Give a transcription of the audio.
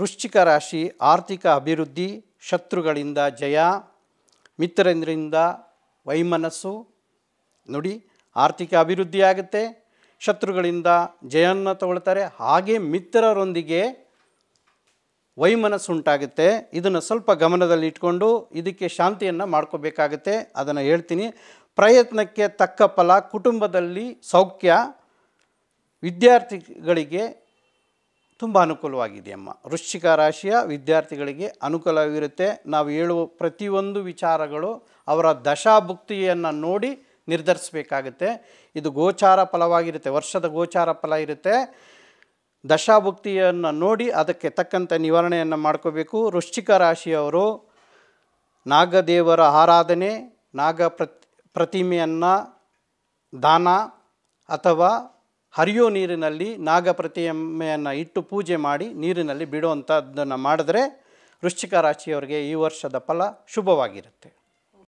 ವೃಶ್ಚಿಕ ರಾಶಿ ಆರ್ಥಿಕ ಅಭಿವೃದ್ಧಿ ಶತ್ರುಗಳಿಂದ ಜಯ ಮಿತ್ರರಿಂದ ವೈಮನಸ್ಸು ನೋಡಿ ಆರ್ಥಿಕ ಆಗುತ್ತೆ ಶತ್ರುಗಳಿಂದ ಜಯವನ್ನು ತಗೊಳ್ತಾರೆ ಹಾಗೆ ಮಿತ್ರರೊಂದಿಗೆ ವೈಮನಸ್ಸು ಉಂಟಾಗುತ್ತೆ ಇದನ್ನು ಸ್ವಲ್ಪ ಗಮನದಲ್ಲಿ ಇಟ್ಕೊಂಡು ಇದಕ್ಕೆ ಶಾಂತಿಯನ್ನು ಮಾಡ್ಕೋಬೇಕಾಗುತ್ತೆ ಅದನ್ನು ಹೇಳ್ತೀನಿ ಪ್ರಯತ್ನಕ್ಕೆ ತಕ್ಕ ಫಲ ಕುಟುಂಬದಲ್ಲಿ ಸೌಖ್ಯ ವಿದ್ಯಾರ್ಥಿಗಳಿಗೆ ತುಂಬ ಅನುಕೂಲವಾಗಿದೆಯಮ್ಮ ವೃಶ್ಚಿಕ ರಾಶಿಯ ವಿದ್ಯಾರ್ಥಿಗಳಿಗೆ ಅನುಕೂಲವಿರುತ್ತೆ ನಾವು ಹೇಳುವ ಪ್ರತಿಯೊಂದು ವಿಚಾರಗಳು ಅವರ ದಶಾಭುಕ್ತಿಯನ್ನು ನೋಡಿ ನಿರ್ಧರಿಸಬೇಕಾಗುತ್ತೆ ಇದು ಗೋಚಾರ ಫಲವಾಗಿರುತ್ತೆ ವರ್ಷದ ಗೋಚಾರ ಫಲ ಇರುತ್ತೆ ದಶಾಭುಕ್ತಿಯನ್ನು ನೋಡಿ ಅದಕ್ಕೆ ತಕ್ಕಂತೆ ನಿವಾರಣೆಯನ್ನು ಮಾಡ್ಕೋಬೇಕು ವೃಶ್ಚಿಕ ರಾಶಿಯವರು ನಾಗದೇವರ ಆರಾಧನೆ ನಾಗ ಪ್ರತಿಮೆಯನ್ನು ದಾನ ಅಥವಾ ಹರಿಯೋ ನೀರಿನಲ್ಲಿ ನಾಗಪ್ರತಿಮೆಯನ್ನು ಇಟ್ಟು ಪೂಜೆ ಮಾಡಿ ನೀರಿನಲ್ಲಿ ಬಿಡುವಂಥದ್ದನ್ನು ಮಾಡಿದ್ರೆ ವೃಶ್ಚಿಕ ರಾಶಿಯವರಿಗೆ ಈ ವರ್ಷದ ಫಲ ಶುಭವಾಗಿರುತ್ತೆ